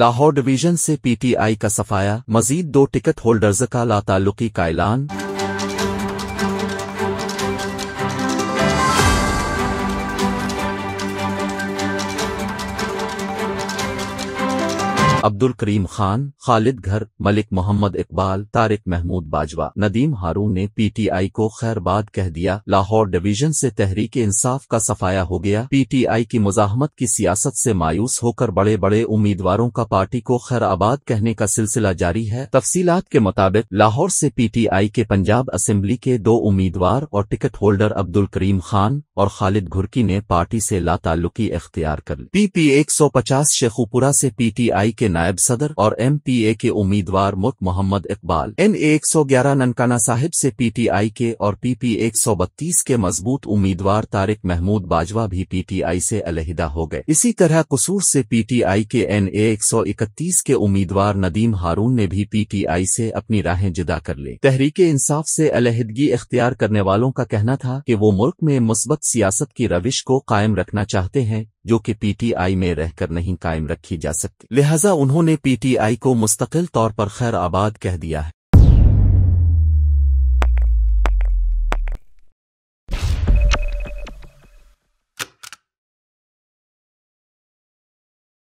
Lahore division से PTI का सफाया मजीद दो टिकट होल्डर्स का लातालुकी का ऐलान अब्दुल करीम खान खालिद घर मलिक मोहम्मद इकबाल तारिक महमूद बाजवा नदीम हारून ने पीटीआई को खैरबाद कह दिया लाहौर डिवीजन से तहरीक इंसाफ का सफाया हो गया पीटीआई की मुजाहमत की सियासत से मायूस होकर बड़े बड़े उम्मीदवारों का पार्टी को खैराबाद कहने का सिलसिला जारी है तफसीलात के मुताबिक लाहौर से पीटीआई के पंजाब असेंबली के दो उम्मीदवार और टिकट होल्डर अब्दुल करीम खान और खालिद घुरकी ने पार्टी से लाताल्लुकी इख्तियार कर ली सौ पचास शेखुपुरा से पीटीआई के नायब सदर और एमपीए के उम्मीदवार मुख मोहम्मद इकबाल एन एक सौ ग्यारह ननकाना साहिब से पीटीआई के और पीपी एक सौ बत्तीस के मजबूत उम्मीदवार तारिक महमूद बाजवा भी पीटीआई से अलहिदा हो गए इसी तरह कसूर से पीटीआई के एन एक सौ इकतीस के उम्मीदवार नदीम हारून ने भी पीटीआई से अपनी राहें जुदा कर ली तहरीक इंसाफ से अलहदगी इख्तियार करने वालों का कहना था कि वो मुल्क में मुस्बत सियासत की रविश को कायम रखना चाहते हैं जो कि पीटीआई में रहकर नहीं कायम रखी जा सकती लिहाजा उन्होंने पीटीआई को मुस्तकिल तौर पर खैर आबाद कह दिया है